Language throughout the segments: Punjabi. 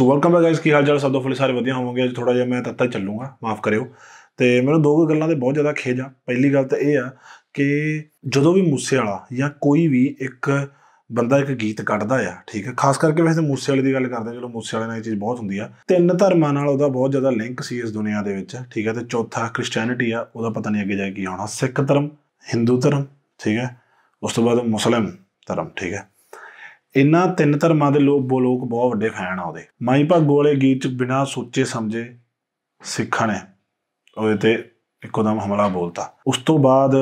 ਸੋ ਵੈਲਕਮ ਬੈਕ ਗਾਇਸ ਕੀ ਹਾਲ ਚਾਲ ਸਭ ਤੋਂ ਫੁੱਲੇ ਸਾਰੇ ਵਧੀਆ ਹੋਵੋਗੇ ਅੱਜ ਥੋੜਾ ਜਿਹਾ ਮੈਂ ਤੱਤਾ ਚੱਲੂਗਾ ਮਾਫ ਕਰਿਓ ਤੇ ਮੈਨੂੰ ਦੋ ਗੱਲਾਂ ਦੇ ਬਹੁਤ ਜ਼ਿਆਦਾ ਖੇਜ ਆ ਪਹਿਲੀ ਗੱਲ ਤਾਂ ਇਹ ਆ ਕਿ ਜਦੋਂ ਵੀ ਮੂਸੇ ਵਾਲਾ ਜਾਂ ਕੋਈ ਵੀ ਇੱਕ ਬੰਦਾ ਇੱਕ ਗੀਤ ਕੱਢਦਾ ਆ ਠੀਕ ਹੈ ਖਾਸ ਕਰਕੇ ਵੈਸੇ ਮੂਸੇ ਵਾਲੇ ਦੀ ਗੱਲ ਕਰਦੇ ਚਲੋ ਮੂਸੇ ਵਾਲੇ ਨਾਲ ਇਹ ਚੀਜ਼ ਬਹੁਤ ਹੁੰਦੀ ਆ ਤਿੰਨ ਧਰਮਾਂ ਨਾਲ ਉਹਦਾ ਬਹੁਤ ਜ਼ਿਆਦਾ ਲਿੰਕ ਸੀ ਇਸ ਦੁਨੀਆ ਦੇ ਵਿੱਚ ਠੀਕ ਹੈ ਤੇ ਚੌਥਾ ਕ੍ਰਿਸਚੀਅਨਿਟੀ ਆ ਉਹਦਾ ਪਤਾ ਨਹੀਂ ਅੱਗੇ ਜਾ ਕੇ ਕੀ ਆਉਣਾ ਸਿੱਖ ਧਰਮ ਹਿੰਦੂ ਧਰਮ ਠੀਕ ਹੈ ਉਸ ਤੋਂ ਬਾਅਦ ਮੁਸਲਮ ਧਰਮ ਠੀਕ ਹੈ ਇਨਾ ਤਿੰਨ ਧਰਮਾਂ ਦੇ ਲੋਕ ਲੋਕ ਬਹੁਤ ਵੱਡੇ ਫੈਨ ਆ ਉਹਦੇ ਮਾਈ ਭਾਗੋ ਵਾਲੇ ਗੀਤ ਚ ਬਿਨਾ ਸੋਚੇ ਸਮਝੇ ਸਿੱਖਣੇ ਉਹਦੇ ਤੇ ਇੱਕੋਦਮ ਹਮਲਾ ਬੋਲਤਾ ਉਸ ਤੋਂ ਬਾਅਦ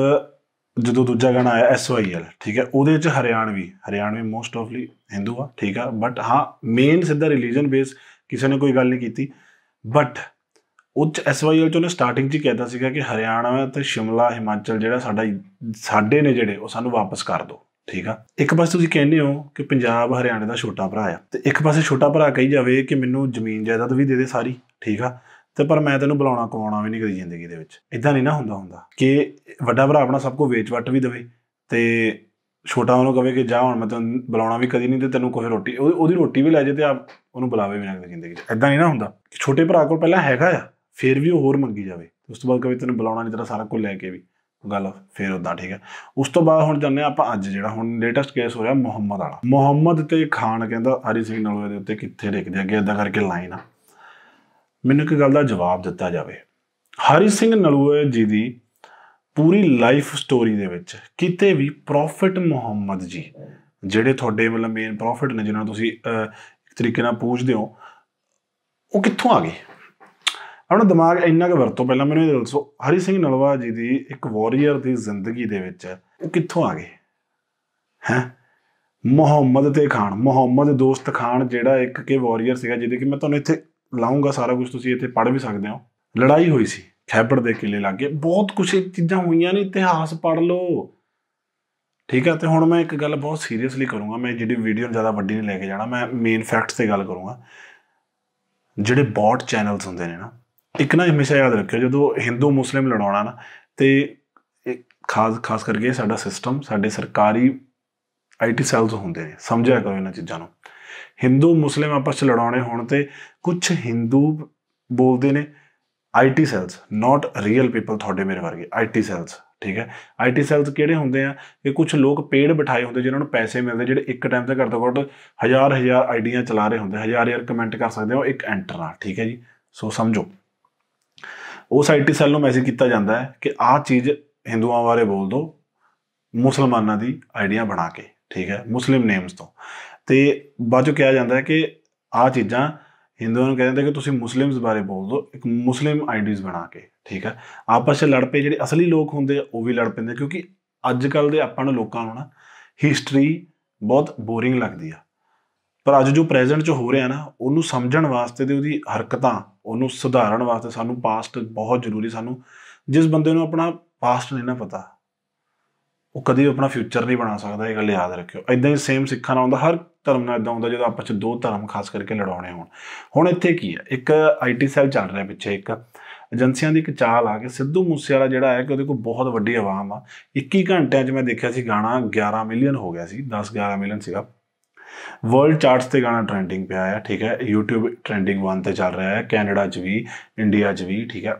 ਜਦੋਂ ਦੂਜਾ ਗਾਣਾ ਆਇਆ ਐਸਵਾਈਐਲ ਠੀਕ ਹੈ ਉਹਦੇ ਚ ਹਰਿਆਣਵੀ ਹਰਿਆਣਵੀ ਮੋਸਟ ਆਫਲੀ ਹਿੰਦੂ ਆ ਠੀਕ ਆ ਬਟ ਹਾਂ ਮੇਨ ਸਿੱਧਾ ਰਿਲੀਜੀਅਨ ਬੇਸ ਕਿਸੇ ਨੇ ਕੋਈ ਗੱਲ ਨਹੀਂ ਕੀਤੀ ਬਟ ਉੱਚ ਐਸਵਾਈਐਲ ਚ ਉਹਨੇ ਸਟਾਰਟਿੰਗ ਚ ਹੀ ਕਹਿਤਾ ਸੀਗਾ ਕਿ ਹਰਿਆਣਾ ਤੇ ਸ਼ਿਮਲਾ ਹਿਮਾਚਲ ਜਿਹੜਾ ਸਾਡਾ ਸਾਡੇ ਨੇ ਜਿਹੜੇ ਉਹ ਸਾਨੂੰ ਵਾਪਸ ਕਰ ਦਿਓ ਠੀਕ ਆ ਇੱਕ ਪਾਸੇ ਤੁਸੀਂ ਕਹਿੰਦੇ ਹੋ ਕਿ ਪੰਜਾਬ ਹਰਿਆਣੇ ਦਾ ਛੋਟਾ ਭਰਾ ਆ ਤੇ ਇੱਕ ਪਾਸੇ ਛੋਟਾ ਭਰਾ ਕਹੀ ਜਾਵੇ ਕਿ ਮੈਨੂੰ ਜ਼ਮੀਨ ਜਾਇਦਾਦ ਵੀ ਦੇ ਦੇ ਸਾਰੀ ਠੀਕ ਆ ਤੇ ਪਰ ਮੈਂ ਤੈਨੂੰ ਬੁਲਾਉਣਾ ਕਵਾਉਣਾ ਵੀ ਨਹੀਂ ਕਰੀ ਜ਼ਿੰਦਗੀ ਦੇ ਵਿੱਚ ਇਦਾਂ ਨਹੀਂ ਨਾ ਹੁੰਦਾ ਹੁੰਦਾ ਕਿ ਵੱਡਾ ਭਰਾ ਆਪਣਾ ਸਭ ਕੁਝ ਵੇਚ ਵੱਟ ਵੀ ਦੇਵੇ ਤੇ ਛੋਟਾ ਉਹਨੂੰ ਕਵੇ ਕਿ ਜਾ ਹੁਣ ਮੈਂ ਤੈਨੂੰ ਬੁਲਾਉਣਾ ਵੀ ਕਦੀ ਨਹੀਂ ਤੇ ਤੈਨੂੰ ਕੋਈ ਰੋਟੀ ਉਹਦੀ ਰੋਟੀ ਵੀ ਲੈ ਜੇ ਤੇ ਆਪ ਉਹਨੂੰ ਬੁਲਾਵੇ ਵੀ ਨਾ ਜ਼ਿੰਦਗੀ 'ਚ ਇਦਾਂ ਨਹੀਂ ਨਾ ਹੁੰਦਾ ਛੋਟੇ ਭਰਾ ਕੋਲ ਪਹਿਲਾਂ ਹੈਗਾ ਆ ਫਿਰ ਵੀ ਉਹ ਹੋਰ ਮੰਗੀ ਜਾਵੇ ਉਸ ਤੋਂ ਬਾਅਦ ਕਵੇ ਤੈਨੂੰ ਬੁਲਾਉਣਾ ਨਹੀਂ ਤੇਰਾ ਸਾਰਾ ਕੁਝ ਲੈ ਕੇ ਵੀ ਗੱਲ ਫੇਰ ਉਦਾਂ ਠੀਕ ਹੈ ਉਸ ਤੋਂ ਬਾਅਦ ਹੁਣ ਜਾਂਦੇ ਆਪਾਂ ਅੱਜ ਜਿਹੜਾ ਹੁਣ ਲੇਟੈਸਟ ਕੇਸ ਹੋ ਰਿਹਾ ਮੁਹੰਮਦ ਵਾਲਾ ਮੁਹੰਮਦ ਤੇ ਖਾਨ ਕਹਿੰਦਾ ਹਰੀ ਸਿੰਘ ਨਲੂਏ ਦੇ ਉੱਤੇ ਕਿੱਥੇ ਰਿਕਦੇ ਅੱਗੇ ਇਦਾਂ ਕਰਕੇ ਲਾਈਨ ਆ ਮੈਨੂੰ ਇੱਕ ਗੱਲ ਦਾ ਜਵਾਬ ਦਿੱਤਾ ਜਾਵੇ ਹਰੀ ਸਿੰਘ ਨਲੂਏ ਜੀ ਦੀ ਪੂਰੀ ਲਾਈਫ ਸਟੋਰੀ ਦੇ ਵਿੱਚ ਕਿਤੇ ਵੀ ਪ੍ਰੋਫਿਟ ਮੁਹੰਮਦ ਜੀ ਜਿਹੜੇ ਤੁਹਾਡੇ ਮਤਲਬ ਮੇਨ ਪ੍ਰੋਫਿਟ ਨੇ ਜਿਹਨਾਂ ਤੁਸੀਂ ਇੱਕ ਤਰੀਕੇ ਨਾਲ ਪੁੱਛਦੇ ਹੋ ਉਹ ਕਿੱਥੋਂ ਆ ਗਏ ਆਪਣਾ ਦਿਮਾਗ ਇੰਨਾ ਕੁ ਵਰਤੋ ਪਹਿਲਾਂ ਮੈਨੂੰ ਇਹ ਦੱਸੋ ਹਰੀ ਸਿੰਘ ਨਲਵਾ ਜੀ ਦੀ ਇੱਕ ਵਾਰੀਅਰ ਦੀ ਜ਼ਿੰਦਗੀ ਦੇ ਵਿੱਚ ਉਹ ਕਿੱਥੋਂ ਆ ਗਏ ਹੈ ਮੁਹੰਮਦ ਤੇ ਖਾਨ ਮੁਹੰਮਦ ਦੋਸਤ ਖਾਨ ਜਿਹੜਾ ਇੱਕ ਕੇ ਵਾਰੀਅਰ ਸੀਗਾ ਜਿਹਦੇ ਕਿ ਮੈਂ ਤੁਹਾਨੂੰ ਇੱਥੇ ਲਾਉਂਗਾ ਸਾਰਾ ਕੁਝ ਤੁਸੀਂ ਇੱਥੇ ਪੜ੍ਹ ਵੀ ਸਕਦੇ ਹੋ ਲੜਾਈ ਹੋਈ ਸੀ ਖੈਬਰ ਦੇ ਕਿਲੇ ਲੱਗੇ ਬਹੁਤ ਕੁਝ ਚੀਜ਼ਾਂ ਹੋਈਆਂ ਨੇ ਇਤਿਹਾਸ ਪੜ੍ਹ ਲਓ ਠੀਕ ਆ ਤੇ ਹੁਣ ਮੈਂ ਇੱਕ ਗੱਲ ਬਹੁਤ ਸੀਰੀਅਸਲੀ ਕਰੂੰਗਾ ਮੈਂ ਜਿਹੜੀ ਵੀਡੀਓ ਜ਼ਿਆਦਾ ਵੱਡੀ ਨਹੀਂ ਲੈ ਕੇ ਜਾਣਾ ਮੈਂ ਮੇਨ ਫੈਕਟਸ ਤੇ ਗੱਲ ਕਰੂੰਗਾ ਜਿਹੜੇ ਬੌਟ ਚੈਨਲਸ ਹੁੰਦੇ ਨੇ ਨਾ ਇੱਕ ਨਾ ਹਮੇਸ਼ਾ ਯਾਦ ਰੱਖਿਓ ਜਦੋਂ ਹਿੰਦੂ ਮੁਸਲਿਮ ਲੜਾਉਣਾ ਨਾ ਤੇ ਇੱਕ ਖਾਸ ਖਾਸ ਕਰਕੇ ਸਾਡਾ ਸਿਸਟਮ ਸਾਡੇ ਸਰਕਾਰੀ ਆਈਟੀ ਸੈਲਸ ਹੁੰਦੇ ਨੇ ਸਮਝਿਆ ਕਰੋ ਇਹਨਾਂ ਚੀਜ਼ਾਂ ਨੂੰ ਹਿੰਦੂ ਮੁਸਲਿਮ ਆਪਸ ਚ ਲੜਾਉਣੇ ਹੋਣ ਤੇ ਕੁਝ ਹਿੰਦੂ ਬੋਲਦੇ ਨੇ IT cells not real people ਤੁਹਾਡੇ ਮੇਰੇ ਵਰਗੇ ਆਈਟੀ ਸੈਲਸ ਠੀਕ ਹੈ ਆਈਟੀ ਸੈਲਸ ਕਿਹੜੇ ਹੁੰਦੇ ਆ ਕਿ ਕੁਝ ਲੋਕ ਪੇੜ ਬਿਠਾਏ ਹੁੰਦੇ ਜਿਨ੍ਹਾਂ ਨੂੰ ਪੈਸੇ ਮਿਲਦੇ ਜਿਹੜੇ ਇੱਕ ਟਾਈਮ ਤੇ ਘੱਟ ਤੋਂ ਘੱਟ ਹਜ਼ਾਰ ਹਜ਼ਾਰ ਆਈਡੀਆਂ ਚਲਾ ਰਹੇ ਹੁੰਦੇ ਹਜ਼ਾਰ ਹਜ਼ਾਰ ਕਮੈਂਟ ਕਰ ਸਕਦੇ ਹੋ ਇੱਕ ਐਂਟਰ ਨਾਲ ਠੀਕ ਹੈ ਜੀ ਸੋ ਸਮਝੋ ਉਸ ਆਈਟੀ ਸੈੱਲ ਨੂੰ ਮੈਸੇਜ ਕੀਤਾ ਜਾਂਦਾ ਹੈ ਕਿ ਆਹ ਚੀਜ਼ ਹਿੰਦੂਆਂ ਬਾਰੇ ਬੋਲ ਦਿਓ ਮੁਸਲਮਾਨਾਂ ਦੀ ਆਈਡੀਆ ਬਣਾ ਕੇ ਠੀਕ ਹੈ ਮੁਸਲਿਮ ਨੇਮਸ ਤੋਂ ਤੇ ਬਾਅਦ ਕਿਹਾ ਜਾਂਦਾ ਹੈ ਕਿ ਆਹ ਚੀਜ਼ਾਂ ਹਿੰਦੂਆਂ ਨੂੰ ਕਹਿੰਦੇ ਕਿ ਤੁਸੀਂ ਮੁਸਲਿਮਸ ਬਾਰੇ ਬੋਲ ਦਿਓ ਇੱਕ ਮੁਸਲਿਮ ਆਈਡੀਜ਼ ਬਣਾ ਕੇ ਠੀਕ ਹੈ ਆਪਸ ਵਿੱਚ ਲੜ ਪਏ ਜਿਹੜੇ ਅਸਲੀ ਲੋਕ ਹੁੰਦੇ ਉਹ ਵੀ ਲੜ ਪੈਂਦੇ ਕਿਉਂਕਿ ਅੱਜ ਕੱਲ ਦੇ ਆਪਾਂ ਨੂੰ ਲੋਕਾਂ ਨੂੰ ਨਾ ਹਿਸਟਰੀ ਬਹੁਤ ਬੋਰਿੰਗ ਲੱਗਦੀ ਆ ਪਰ ਅੱਜ ਜੋ ਪ੍ਰੈਜ਼ੈਂਟ 'ਚ ਹੋ ਰਿਹਾ ਨਾ ਉਹਨੂੰ ਸਮਝਣ ਵਾਸਤੇ ਤੇ ਉਹਦੀ ਹਰਕਤਾਂ ਉਹਨੂੰ ਸੁਧਾਰਨ ਵਾਸਤੇ ਸਾਨੂੰ ਪਾਸਟ ਬਹੁਤ ਜ਼ਰੂਰੀ ਸਾਨੂੰ ਜਿਸ ਬੰਦੇ ਨੂੰ ਆਪਣਾ ਪਾਸਟ ਨਹੀਂ ਨਾ ਪਤਾ ਉਹ ਕਦੀ ਆਪਣਾ ਫਿਊਚਰ ਨਹੀਂ ਬਣਾ ਸਕਦਾ ਇਹ ਗੱਲ ਯਾਦ ਰੱਖਿਓ ਐਦਾਂ ਹੀ ਸੇਮ ਸਿੱਖਾਂ ਨਾਲ ਹੁੰਦਾ ਹਰ ਧਰਮ ਨਾਲ ਇਦਾਂ ਹੁੰਦਾ ਜਦੋਂ ਆਪਸ ਚ ਦੋ ਧਰਮ ਖਾਸ ਕਰਕੇ ਲੜਾਉਣੇ ਹੋਣ ਹੁਣ ਇੱਥੇ ਕੀ ਹੈ ਇੱਕ ਆਈਟੀ ਸੈਲ ਚੱਲ ਰਿਹਾ ਪਿੱਛੇ ਇੱਕ ਏਜੰਸੀਆਂ ਦੀ ਇੱਕ ਚਾਲ ਆ ਕੇ ਸਿੱਧੂ ਮੂਸੇ ਵਾਲਾ ਜਿਹੜਾ ਹੈ ਕਿ ਉਹਦੇ ਕੋਲ ਬਹੁਤ ਵੱਡੀ ਆਵਾਮ ਆ 21 ਘੰਟਿਆਂ 'ਚ ਮੈਂ ਦੇਖਿਆ ਸੀ ਗਾਣਾ 11 ਮਿਲੀਅਨ ਹੋ ਗਿਆ ਸੀ 10 11 ਮਿਲੀਅਨ ਸੀਗਾ ਵਰਲਡ ਚਾਰਟਸ ਤੇ ਗਾਣਾ ਟ੍ਰੈਂਡਿੰਗ ਪਿਆ ਆ ਠੀਕ ਹੈ YouTube ਟ੍ਰੈਂਡਿੰਗ 1 ਤੇ ਚੱਲ ਰਿਹਾ ਹੈ ਕੈਨੇਡਾ 'ਚ ਵੀ ਇੰਡੀਆ 'ਚ ਵੀ ਠੀਕ ਹੈ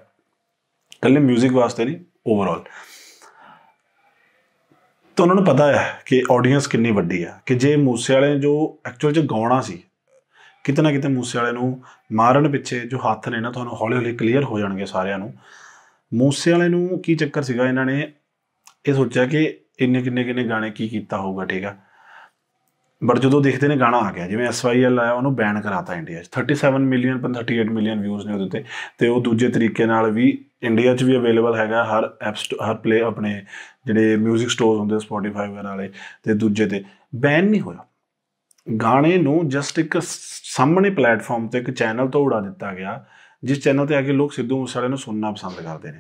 ਕੱਲੇ 뮤직 ਵਾਸਤੇ ਨਹੀਂ ਓਵਰਆਲ ਤਾਂ ਉਹਨਾਂ ਨੂੰ ਪਤਾ ਹੈ ਕਿ ਆਡੀਅנס ਕਿੰਨੀ ਵੱਡੀ ਹੈ ਕਿ ਜੇ ਮੂਸੇ ਵਾਲੇ ਜੋ ਐਕਚੁਅਲ 'ਚ ਗਾਉਣਾ ਸੀ ਕਿਤਨਾ ਕਿਤੇ ਮੂਸੇ ਵਾਲੇ ਨੂੰ ਮਾਰਨ ਪਿੱਛੇ ਜੋ ਹੱਥ ਨੇ ਨਾ ਤੁਹਾਨੂੰ ਹੌਲੀ-ਹੌਲੀ ਕਲੀਅਰ ਹੋ ਜਾਣਗੇ ਸਾਰਿਆਂ ਨੂੰ ਮੂਸੇ ਵਾਲੇ ਨੂੰ ਕੀ ਚੱਕਰ ਸੀਗਾ ਇਹਨਾਂ ਨੇ ਇਹ ਸੋਚਿਆ ਕਿ ਇੰਨੇ ਕਿੰਨੇ ਕਿੰਨੇ ਗਾਣੇ ਕੀ ਕੀਤਾ ਹੋਊਗਾ ਠੀਕ ਆ ਬਟ ਜਦੋਂ ਦੇਖਦੇ ਨੇ ਗਾਣਾ ਆ ਗਿਆ ਜਿਵੇਂ SYL ਆਇਆ ਉਹਨੂੰ ਬੈਨ ਕਰਾਤਾ ਇੰਡੀਆ 'ਚ 37 ਮਿਲੀਅਨ 38 ਮਿਲੀਅਨ ਵਿਊਜ਼ ਨੇ ਉਹਦੇ ਤੇ ਤੇ ਉਹ ਦੂਜੇ ਤਰੀਕੇ ਨਾਲ ਵੀ ਇੰਡੀਆ 'ਚ ਵੀ ਅਵੇਲੇਬਲ ਹੈਗਾ ਹਰ ਐਪ ਹਰ ਪਲੇ ਆਪਣੇ ਜਿਹੜੇ 뮤직 ਸਟੋਰ ਹੁੰਦੇ ਸਪੋਟੀਫਾਈ ਵਗੈਰਾ ਵਾਲੇ ਤੇ ਦੂਜੇ ਤੇ ਬੈਨ ਨਹੀਂ ਹੋਇਆ ਗਾਣੇ ਨੂੰ ਜਸਟ ਇੱਕ ਸਾਹਮਣੇ ਪਲੇਟਫਾਰਮ ਤੇ ਇੱਕ ਚੈਨਲ ਤੋਂ ਉਡਾ ਦਿੱਤਾ ਗਿਆ ਜਿਸ ਚੈਨਲ ਤੇ ਆ ਕੇ ਲੋਕ ਸਿੱਧੂ ਮੂਸੇਵਾਲੇ ਨੂੰ ਸੁਣਨਾ ਪਸੰਦ ਕਰਦੇ ਨੇ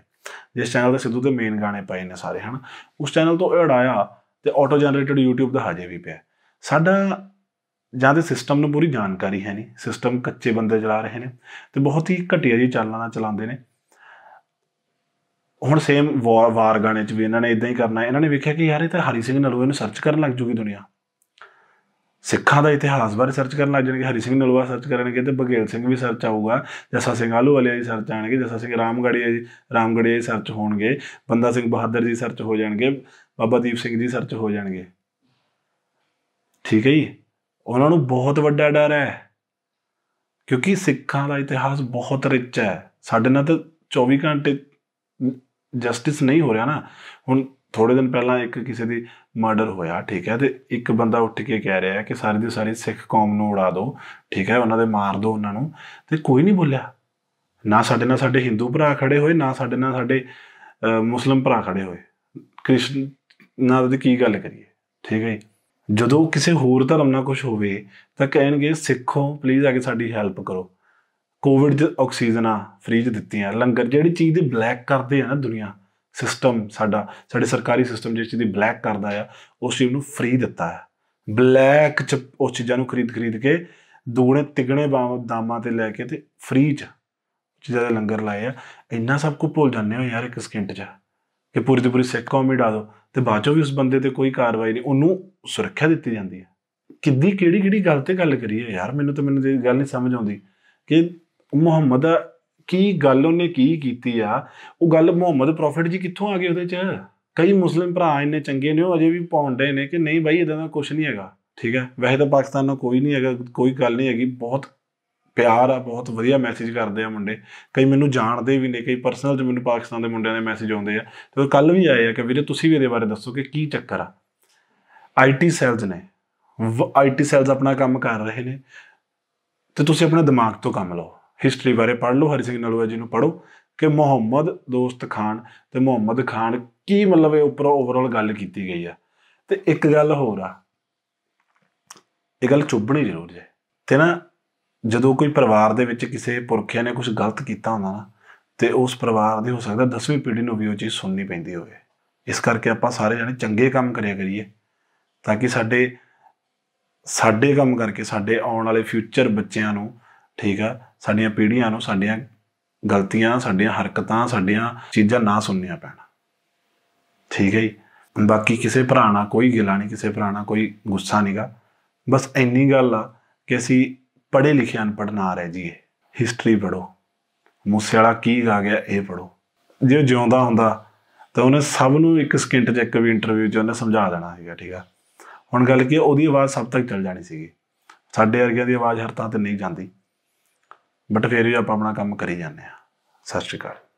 ਜਿਸ ਚੈਨਲ ਤੇ ਸਿੱਧੂ ਦੇ ਮੇਨ ਗਾਣੇ ਪਏ ਨੇ ਸਾਰੇ ਹਨ ਉਸ ਚੈਨਲ ਤੋਂ ਉਡਾਇਆ ਤੇ ਆਟੋ ਜਨਰੇਟਡ YouTube ਦਾ ਹਜੇ ਵੀ ਪਿਆ ਸਾਡਾ ਜਾਂ ਦੇ ਸਿਸਟਮ ਨੂੰ ਪੂਰੀ ਜਾਣਕਾਰੀ ਹੈ ਨਹੀਂ ਸਿਸਟਮ ਕੱਚੇ ਬੰਦੇ ਚਲਾ ਰਹੇ ਨੇ ਤੇ ਬਹੁਤ ਹੀ ਘਟੀਆ ਜੀ ਚਾਲਾਂ ਚਲਾਉਂਦੇ ਨੇ ਹੁਣ ਸੇਮ ਵਾਰ ਗਾਣੇ 'ਚ ਵੀ ਇਹਨਾਂ ਨੇ ਇਦਾਂ ਹੀ ਕਰਨਾ ਇਹਨਾਂ ਨੇ ਵੇਖਿਆ ਕਿ ਯਾਰ ਇਹ ਤਾਂ ਹਰੀ ਸਿੰਘ ਨਲੂਏ ਨੂੰ ਸਰਚ ਕਰਨ ਲੱਗ ਜੂਗੀ ਦੁਨੀਆ ਸਿੱਖਾਂ ਦਾ ਇਤਿਹਾਸ ਬਾਰੇ ਸਰਚ ਕਰਨ ਲੱਗ ਜਾਣਗੇ ਹਰੀ ਸਿੰਘ ਨਲੂਆ ਸਰਚ ਕਰਨਗੇ ਤੇ ਬਗੇਲ ਸਿੰਘ ਵੀ ਸਰਚ ਆਊਗਾ ਜਸਾ ਸਿੰਘ ਆਲੂ ਵਾਲੇ ਜੀ ਸਰਚ ਆਣਗੇ ਜਸਾ ਸਿੰਘ ਰਾਮਗੜੀਆ ਜੀ ਰਾਮਗੜੀਆ ਸਰਚ ਹੋਣਗੇ ਬੰਦਾ ਸਿੰਘ ਬਹਾਦਰ ਜੀ ਸਰਚ ਹੋ ਜਾਣਗੇ ਬਾਬਾ ਦੀਪ ਸਿੰਘ ਜੀ ਸਰਚ ਹੋ ਜਾਣਗੇ ਠੀਕ ਹੈ ਜੀ ਉਹਨਾਂ ਨੂੰ ਬਹੁਤ ਵੱਡਾ ਡਰ ਹੈ ਕਿਉਂਕਿ ਸਿੱਖਾਂ ਦਾ ਇਤਿਹਾਸ ਬਹੁਤ ਰਿਚ ਹੈ ਸਾਡੇ ਨਾਲ ਤਾਂ 24 ਘੰਟੇ ਜਸਟਿਸ ਨਹੀਂ ਹੋ ਰਿਹਾ ਨਾ ਹੁਣ ਥੋੜੇ ਦਿਨ ਪਹਿਲਾਂ ਇੱਕ ਕਿਸੇ ਦੀ ਮਰਡਰ ਹੋਇਆ ਠੀਕ ਹੈ ਤੇ ਇੱਕ ਬੰਦਾ ਉੱਠ ਕੇ ਕਹਿ ਰਿਹਾ ਕਿ ਸਾਰੇ ਦੀ ਸਾਰੀ ਸਿੱਖ ਕੌਮ ਨੂੰ ਉਡਾ ਦਿਓ ਠੀਕ ਹੈ ਉਹਨਾਂ ਦੇ ਮਾਰ ਦਿਓ ਉਹਨਾਂ ਨੂੰ ਤੇ ਕੋਈ ਨਹੀਂ ਬੋਲਿਆ ਨਾ ਸਾਡੇ ਨਾਲ ਸਾਡੇ ਹਿੰਦੂ ਭਰਾ ਖੜੇ ਹੋਏ ਨਾ ਸਾਡੇ ਨਾਲ ਸਾਡੇ ਮੁਸਲਮ ਭਰਾ ਖੜੇ ਹੋਏ ਕ੍ਰਿਸ਼ਨ ਨਾਲ ਦੀ ਕੀ ਗੱਲ ਕਰੀਏ ਠੀਕ ਹੈ ਜਦੋਂ ਕਿਸੇ ਹੋਰ ਧਰਮ ਨਾਲ ਕੁਝ ਹੋਵੇ ਤਾਂ ਕਹਿਣਗੇ ਸਿੱਖੋ ਪਲੀਜ਼ ਆ ਕੇ ਸਾਡੀ ਹੈਲਪ ਕਰੋ ਕੋਵਿਡ ਦੇ ਆਕਸੀਜਨਾਂ ਆ ਫ੍ਰੀਜ ਦਿੱਤੀਆਂ ਲੰਗਰ ਜਿਹੜੀ ਚੀਜ਼ ਦੀ ਬਲੈਕ ਕਰਦੇ ਆ ਨਾ ਦੁਨੀਆ ਸਿਸਟਮ ਸਾਡਾ ਸਾਡੇ ਸਰਕਾਰੀ ਸਿਸਟਮ ਜਿਹੜੀ ਚੀਜ਼ ਦੀ ਬਲੈਕ ਕਰਦਾ ਆ ਉਸ ਚੀਜ਼ ਨੂੰ ਫ੍ਰੀ ਦਿੱਤਾ ਆ ਬਲੈਕ ਚ ਉਹ ਚੀਜ਼ਾਂ ਨੂੰ ਖਰੀਦ ਖਰੀਦ ਕੇ ਦੂਣੇ ਤਿਗਣੇ ਦਾਮਾਂ ਤੇ ਲੈ ਕੇ ਤੇ ਫ੍ਰੀ ਚ ਚੀਜ਼ਾਂ ਦਾ ਲੰਗਰ ਲਾਇਆ ਇੰਨਾ ਸਭ ਕੁਝ ਭੁੱਲ ਜਾਂਦੇ ਹੋ ਯਾਰ ਇੱਕ ਸਕਿੰਟ ਚ ਤੇ ਪੂਰੀ ਦੀ ਪੂਰੀ ਸਿੱਖ ਕੌਮ ਡਾ ਦੋ ਤੇ ਬਾਅਦ ਚੋਂ ਵੀ ਉਸ ਬੰਦੇ ਤੇ ਕੋਈ ਕਾਰਵਾਈ ਨਹੀਂ ਉਹਨੂੰ ਸੁਰੱਖਿਆ ਦਿੱਤੀ ਜਾਂਦੀ ਹੈ ਕਿੱਦੀ ਕਿਹੜੀ ਕਿਹੜੀ ਗੱਲ ਤੇ ਗੱਲ ਕਰੀ ਹੈ ਯਾਰ ਮੈਨੂੰ ਤਾਂ ਮੈਨੂੰ ਇਹ ਗੱਲ ਨਹੀਂ ਸਮਝ ਆਉਂਦੀ ਕਿ ਮੁਹੰਮਦ ਕੀ ਗੱਲ ਉਹਨੇ ਕੀ ਕੀਤੀ ਆ ਉਹ ਗੱਲ ਮੁਹੰਮਦ ਪ੍ਰੋਫਿਟ ਜੀ ਕਿੱਥੋਂ ਆ ਗਏ ਉਹਦੇ ਚ ਕਈ ਮੁਸਲਮ ਭਰਾ ਇੰਨੇ ਚੰਗੇ ਨੇ ਉਹ ਅਜੇ ਵੀ ਪਾਉਂਦੇ ਨੇ ਕਿ ਨਹੀਂ ਬਾਈ ਇਦਾਂ ਦਾ ਕੁਝ ਨਹੀਂ ਹੈਗਾ ਠੀਕ ਹੈ ਵੈਸੇ ਤਾਂ ਪਾਕਿਸਤਾਨ ਨੂੰ ਕੋਈ ਨਹੀਂ ਹੈਗਾ ਕੋਈ ਗੱਲ ਨਹੀਂ ਹੈਗੀ ਬਹੁਤ ਪਿਆਰ ਆ ਬਹੁਤ ਵਧੀਆ ਮੈਸੇਜ ਕਰਦੇ ਆ ਮੁੰਡੇ ਕਈ ਮੈਨੂੰ ਜਾਣਦੇ ਵੀ ਨੇ ਕਈ ਪਰਸਨਲ ਚ ਮੈਨੂੰ ਪਾਕਿਸਤਾਨ ਦੇ ਮੁੰਡਿਆਂ ਦੇ ਮੈਸੇਜ ਆਉਂਦੇ ਆ ਤੇ ਕੱਲ ਵੀ ਆਏ ਆ ਕਿ ਵੀਰੇ ਤੁਸੀਂ ਵੀ ਇਹਦੇ ਬਾਰੇ ਦੱਸੋ ਕਿ ਕੀ ਚੱਕਰ ਆ ਆਈਟੀ ਸੈਲਸ ਨੇ ਆਈਟੀ ਸੈਲਸ ਆਪਣਾ ਕੰਮ ਕਰ ਰਹੇ ਨੇ ਤੇ ਤੁਸੀਂ ਆਪਣੇ ਦਿਮਾਗ ਤੋਂ ਕੰਮ ਲਓ ਹਿਸਟਰੀ ਬਾਰੇ ਪੜ੍ਹ ਲਓ ਹਰੀ ਸਿੰਘ ਨਲੂਆ ਜੀ ਨੂੰ ਪੜ੍ਹੋ ਕਿ ਮੁਹੰਮਦ ਦੋਸਤ ਖਾਨ ਤੇ ਮੁਹੰਮਦ ਖਾਨ ਕੀ ਮਤਲਬ ਇਹ ਉੱਪਰ ਓਵਰਆਲ ਗੱਲ ਕੀਤੀ ਗਈ ਆ ਤੇ ਇੱਕ ਗੱਲ ਹੋਰ ਆ ਇਹ ਗੱਲ ਚੁੱਭਣੀ ਜ਼ਰੂਰ ਜੇ ਤੇ ਨਾ ਜਦੋਂ ਕੋਈ ਪਰਿਵਾਰ ਦੇ ਵਿੱਚ ਕਿਸੇ ਪੁਰਖਿਆਂ ਨੇ ਕੁਝ ਗਲਤ ਕੀਤਾ ਹੁੰਦਾ ਨਾ ਤੇ ਉਸ ਪਰਿਵਾਰ ਦੇ ਹੋ ਸਕਦਾ 10ਵੀਂ ਪੀੜ੍ਹੀ ਨੂੰ ਵੀ ਉਹ ਚੀਜ਼ ਸੁਣਨੀ ਪੈਂਦੀ ਹੋਵੇ ਇਸ ਕਰਕੇ ਆਪਾਂ ਸਾਰੇ ਜਣੇ ਚੰਗੇ ਕੰਮ ਕਰਿਆ ਕਰੀਏ ਤਾਂ ਕਿ ਸਾਡੇ ਸਾਡੇ ਕੰਮ ਕਰਕੇ ਸਾਡੇ ਆਉਣ ਵਾਲੇ ਫਿਊਚਰ ਬੱਚਿਆਂ ਨੂੰ ਠੀਕ ਆ ਸਾਡੀਆਂ ਪੀੜ੍ਹੀਆਂ ਨੂੰ ਸਾਡੀਆਂ ਗਲਤੀਆਂ ਸਾਡੀਆਂ ਹਰਕਤਾਂ ਸਾਡੀਆਂ ਚੀਜ਼ਾਂ ਨਾ ਸੁਣਨੀਆਂ ਪੈਣਾ ਠੀਕ ਹੈ ਜੀ ਬਾਕੀ ਕਿਸੇ ਭਰਾਣਾ ਕੋਈ ਗਿਲਾ ਨਹੀਂ ਕਿਸੇ ਭਰਾਣਾ ਕੋਈ ਗੁੱਸਾ ਨਹੀਂਗਾ ਬਸ ਇੰਨੀ ਗੱਲ ਆ ਕਿ ਅਸੀਂ ਪੜ੍ਹੇ ਲਿਖੇ ਅਨਪੜ੍ਹ ਨਾ ਰਹਿ ਜੀਏ ਹਿਸਟਰੀ ਪੜੋ ਮੂਸੇ ਵਾਲਾ ਕੀ ਗਾ ਗਿਆ ਇਹ ਪੜੋ ਜੇ ਜਿਉਂਦਾ ਹੁੰਦਾ ਤਾਂ ਉਹਨੇ ਸਭ ਨੂੰ ਇੱਕ ਸਕਿੰਟ 'ਚ ਇੱਕ ਵੀ ਇੰਟਰਵਿਊ 'ਚ ਉਹਨੇ ਸਮਝਾ ਦੇਣਾ ਸੀਗਾ ਠੀਕ ਆ ਹੁਣ ਗੱਲ ਕੀ ਉਹਦੀ ਆਵਾਜ਼ ਸਭ ਤੱਕ ਚੱਲ ਜਾਣੀ ਸੀਗੀ ਸਾਡੇ ਵਰਗਿਆਂ ਦੀ ਆਵਾਜ਼ ਹਰ ਥਾਂ ਤੇ ਨਹੀਂ ਜਾਂਦੀ ਬਟ ਫਿਰ ਵੀ ਆਪਾਂ ਆਪਣਾ ਕੰਮ ਕਰੀ ਜਾਂਦੇ ਆ ਸਤਿ ਸ਼੍ਰੀ ਅਕਾਲ